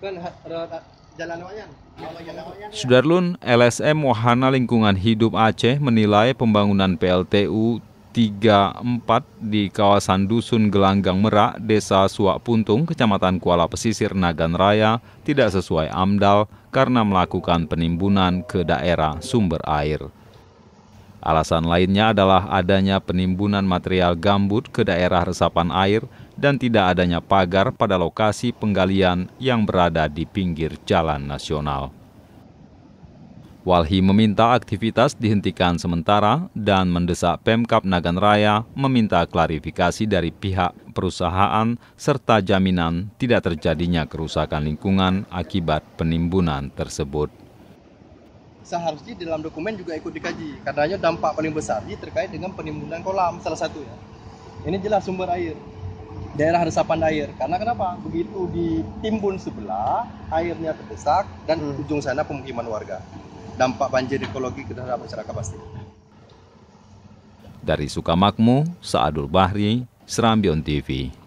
Kan, Sudarlun, LSM Wahana Lingkungan Hidup Aceh menilai pembangunan PLTU 34 di kawasan Dusun Gelanggang Merak, Desa Suak Puntung, Kecamatan Kuala Pesisir, Nagan Raya, tidak sesuai AMDAL karena melakukan penimbunan ke daerah sumber air. Alasan lainnya adalah adanya penimbunan material gambut ke daerah resapan air dan tidak adanya pagar pada lokasi penggalian yang berada di pinggir jalan nasional. Walhi meminta aktivitas dihentikan sementara dan mendesak Pemkap Nagan Raya meminta klarifikasi dari pihak perusahaan serta jaminan tidak terjadinya kerusakan lingkungan akibat penimbunan tersebut. Seharusnya dalam dokumen juga ikut dikaji, katanya dampak paling besar terkait dengan penimbunan kolam salah satu ya. Ini jelas sumber air, daerah resapan air. Karena kenapa? Begitu ditimbun sebelah, airnya terdesak dan hmm. ujung sana pemukiman warga. Dampak banjir ekologi terhadap masyarakat pasti. Dari Sukamakmur, Saadul Bahri, Serambion TV.